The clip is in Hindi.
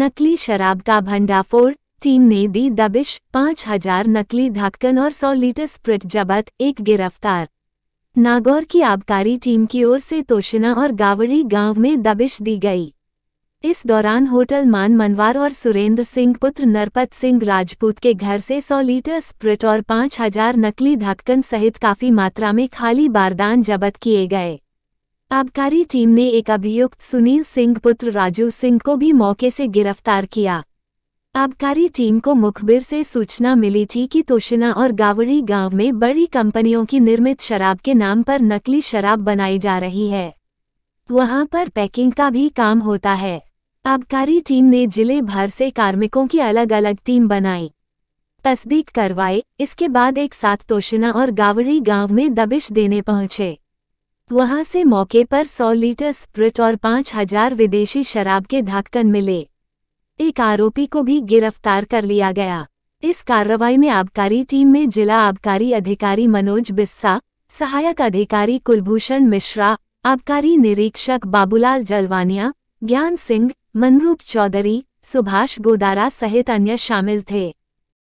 नकली शराब का भंडाफोड़ टीम ने दी दबिश पाँच हजार नकली ढक्कन और सौ लीटर स्प्रिट जबत एक गिरफ्तार नागौर की आबकारी टीम की ओर से तोशिना और गावड़ी गांव में दबिश दी गई इस दौरान होटल मान मनवार और सुरेंद्र सिंह पुत्र नरपत सिंह राजपूत के घर से सौ लीटर स्प्रिट और हज़ार नकली ढक्कन सहित काफ़ी मात्रा में खाली बारदान जबत किए गए आबकारी टीम ने एक अभियुक्त सुनील सिंह पुत्र राजू सिंह को भी मौके से गिरफ्तार किया आबकारी टीम को मुखबिर से सूचना मिली थी कि तोशिना और गावड़ी गांव में बड़ी कंपनियों की निर्मित शराब के नाम पर नकली शराब बनाई जा रही है वहां पर पैकिंग का भी काम होता है आबकारी टीम ने जिले भर से कार्मिकों की अलग अलग टीम बनाई तस्दीक करवाई इसके बाद एक साथ तोशिना और गावड़ी गांव में दबिश देने पहुंचे वहां से मौके पर 100 लीटर स्प्रिट और 5000 विदेशी शराब के धाकन मिले एक आरोपी को भी गिरफ्तार कर लिया गया इस कार्रवाई में आबकारी टीम में जिला आबकारी अधिकारी मनोज बिस्सा सहायक अधिकारी कुलभूषण मिश्रा आबकारी निरीक्षक बाबूलाल जलवानिया ज्ञान सिंह मनरूप चौधरी सुभाष गोदारा सहित अन्य शामिल थे